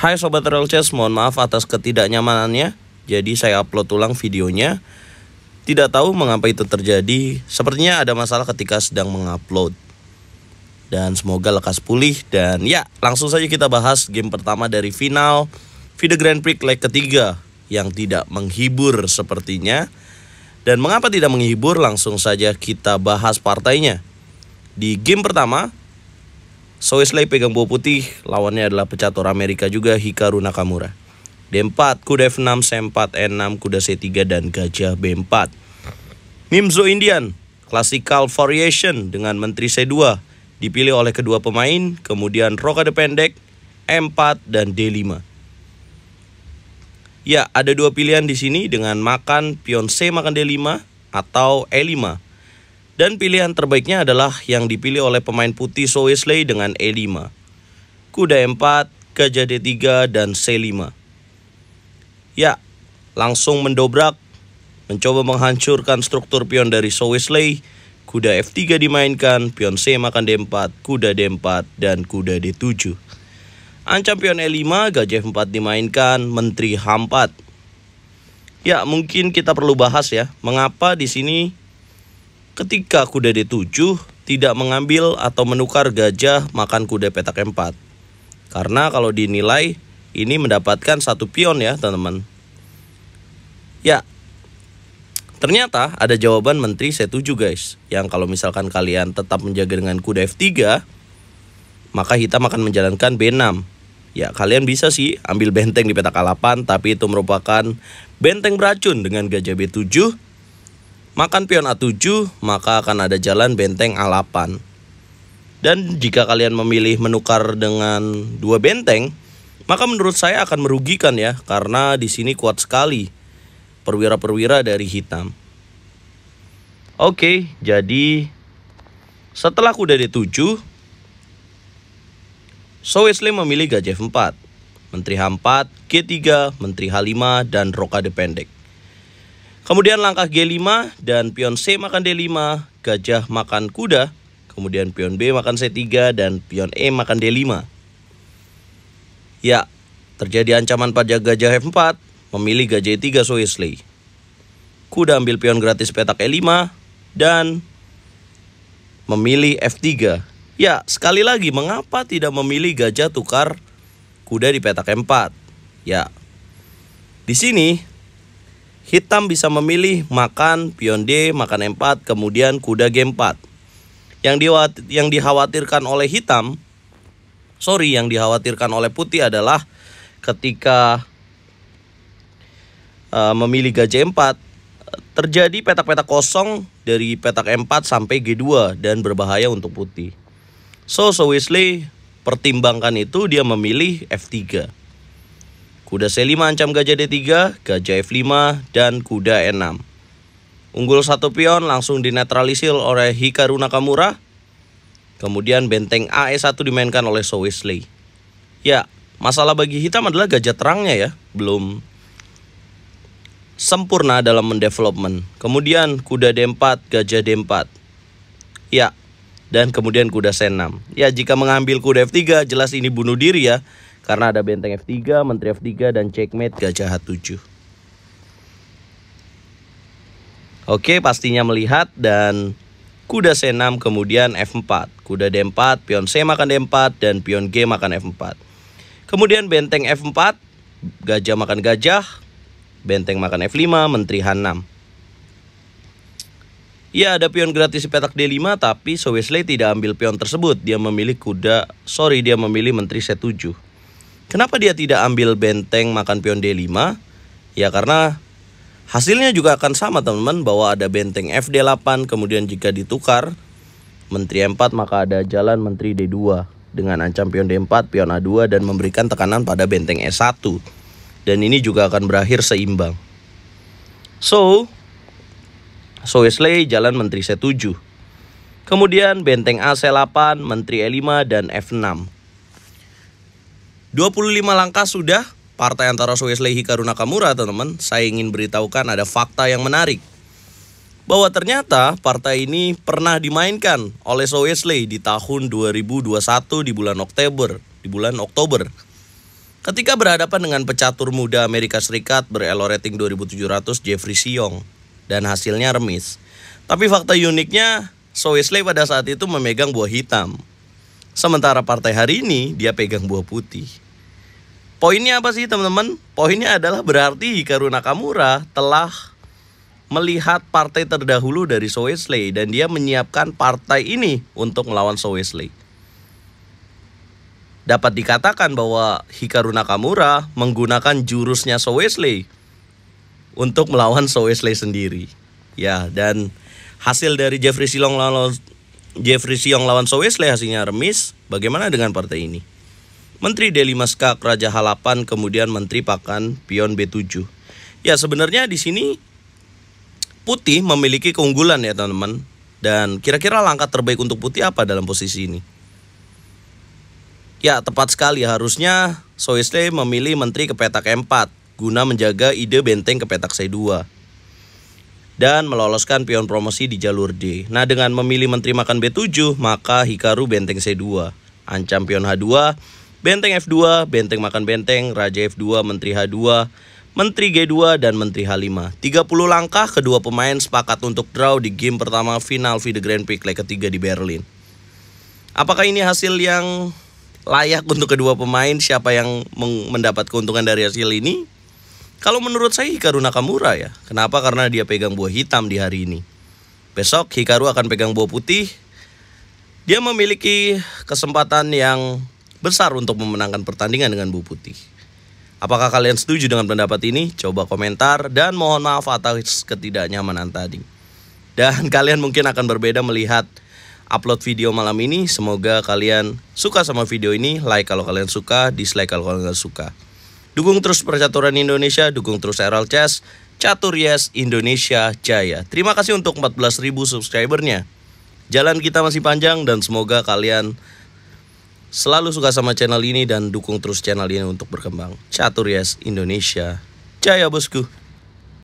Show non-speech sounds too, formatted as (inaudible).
Hai Sobat Chess, mohon maaf atas ketidaknyamanannya. Jadi saya upload ulang videonya. Tidak tahu mengapa itu terjadi. Sepertinya ada masalah ketika sedang mengupload. Dan semoga lekas pulih. Dan ya, langsung saja kita bahas game pertama dari final Video Grand Prix leg ketiga yang tidak menghibur sepertinya. Dan mengapa tidak menghibur? Langsung saja kita bahas partainya. Di game pertama, Soisley pegang bola putih, lawannya adalah pecatur Amerika juga Hikaru Nakamura. D4, kuda F6, C4, E6, kuda C3, dan gajah B4. Nimzo Indian, classical variation dengan menteri C2, dipilih oleh kedua pemain, kemudian rokade pendek, M4, dan D5. Ya, ada dua pilihan di sini dengan makan pion C makan D5 atau E5 dan pilihan terbaiknya adalah yang dipilih oleh pemain putih Soesley dengan E5. Kuda E4, Gajah D3, dan C5. Ya, langsung mendobrak, mencoba menghancurkan struktur pion dari Soesley. Kuda F3 dimainkan, pion C makan D4, kuda D4, dan kuda D7. Ancam pion E5, gajah F4 dimainkan, menteri H4. Ya, mungkin kita perlu bahas ya, mengapa di sini ketika kuda D7 tidak mengambil atau menukar gajah makan kuda petak E4. Karena kalau dinilai ini mendapatkan satu pion ya teman-teman. Ya, ternyata ada jawaban menteri C7 guys. Yang kalau misalkan kalian tetap menjaga dengan kuda F3, maka hitam akan menjalankan B6. Ya, kalian bisa sih ambil benteng di petak A8, tapi itu merupakan benteng beracun dengan gajah B7 makan pion A7, maka akan ada jalan benteng A8. Dan jika kalian memilih menukar dengan dua benteng, maka menurut saya akan merugikan ya, karena di sini kuat sekali perwira-perwira dari hitam. Oke, jadi setelah kuda D7, Wesley memilih gajah 4, menteri H4, G3, menteri H5, dan roka pendek. Kemudian langkah G5 dan pion C makan D5, gajah makan kuda, kemudian pion B makan C3 dan pion E makan D5. Ya, terjadi ancaman pada gajah F4, memilih gajah E3 soisley Kuda ambil pion gratis petak E5 dan memilih F3. Ya, sekali lagi mengapa tidak memilih gajah tukar kuda di petak E4? Ya. Di sini Hitam bisa memilih makan pion D, makan M4, kemudian kuda G4. Yang, yang dikhawatirkan oleh hitam, sorry, yang dikhawatirkan oleh putih adalah ketika uh, memilih gajah 4, terjadi petak-petak kosong dari petak M4 sampai G2 dan berbahaya untuk putih. So, so Wesley pertimbangkan itu dia memilih F3. Kuda C5 ancam gajah D3, gajah F5, dan kuda E6. Unggul satu pion langsung dinetralisir oleh Hikaru Nakamura. Kemudian benteng A 1 e dimainkan oleh So Wesley. Ya, masalah bagi hitam adalah gajah terangnya ya, belum sempurna dalam mendevelopment. Kemudian kuda D4, gajah D4. Ya, dan kemudian kuda C6. Ya, jika mengambil kuda F3 jelas ini bunuh diri ya karena ada benteng F3, menteri F3 dan checkmate gajah H7. Oke, pastinya melihat dan kuda C6 kemudian F4, kuda D4, pion C makan D4 dan pion G makan F4. Kemudian benteng F4, gajah makan gajah, benteng makan F5, menteri H6. Ya ada pion gratis di petak D5 tapi Sowesley tidak ambil pion tersebut. Dia memilih kuda, sorry dia memilih menteri C7. Kenapa dia tidak ambil benteng makan pion D5? Ya karena hasilnya juga akan sama teman-teman bahwa ada benteng FD8 kemudian jika ditukar menteri E4 maka ada jalan menteri D2 dengan ancam pion D4, pion A2 dan memberikan tekanan pada benteng E1. Dan ini juga akan berakhir seimbang. So, so Wesley jalan menteri C7. Kemudian benteng AC8, menteri E5 dan F6. 25 langkah sudah partai antara Wesley Hikaru Nakamura, teman-teman. Saya ingin beritahukan ada fakta yang menarik. Bahwa ternyata partai ini pernah dimainkan oleh Wesley di tahun 2021 di bulan Oktober, di bulan Oktober. Ketika berhadapan dengan pecatur muda Amerika Serikat berelo rating 2700 Jeffrey Siong dan hasilnya remis. Tapi fakta uniknya, Wesley pada saat itu memegang buah hitam. Sementara partai hari ini dia pegang buah putih. Poinnya apa sih teman-teman? Poinnya adalah berarti Hikaru Nakamura telah melihat partai terdahulu dari Soesley dan dia menyiapkan partai ini untuk melawan Soesley. Dapat dikatakan bahwa Hikaru Nakamura menggunakan jurusnya Soesley untuk melawan Soesley sendiri. Ya, dan hasil dari Jeffrey Silong lawan Jeffrey Siong lawan Sowesley hasilnya remis. Bagaimana dengan partai ini? Menteri D5 Skak Raja Halapan kemudian Menteri Pakan Pion B7. Ya sebenarnya di sini putih memiliki keunggulan ya teman-teman. Dan kira-kira langkah terbaik untuk putih apa dalam posisi ini? Ya tepat sekali harusnya Sowesley memilih menteri ke petak 4 guna menjaga ide benteng ke petak C2 dan meloloskan pion promosi di jalur D. Nah, dengan memilih menteri makan B7, maka Hikaru benteng C2, ancam pion H2, benteng F2, benteng makan benteng, raja F2, menteri H2, Menteri G2 dan Menteri H5. 30 langkah kedua pemain sepakat untuk draw di game pertama final the Grand Prix leg ketiga di Berlin. Apakah ini hasil yang layak untuk kedua pemain? Siapa yang mendapat keuntungan dari hasil ini? Kalau menurut saya Hikaru Nakamura ya. Kenapa? Karena dia pegang buah hitam di hari ini. Besok Hikaru akan pegang buah putih. Dia memiliki kesempatan yang besar untuk memenangkan pertandingan dengan buah putih. Apakah kalian setuju dengan pendapat ini? Coba komentar dan mohon maaf atas ketidaknyamanan tadi. Dan (laughs) kalian mungkin akan berbeda melihat upload video malam ini. Semoga kalian suka sama video ini. Like kalau kalian suka, dislike kalau kalian nggak suka. Dukung terus Percaturan Indonesia, dukung terus Errol Chess, Catur Yes Indonesia Jaya. Terima kasih untuk ribu subscribernya. Jalan kita masih panjang dan semoga kalian selalu suka sama channel ini dan dukung terus channel ini untuk berkembang. Catur Yes Indonesia Jaya bosku.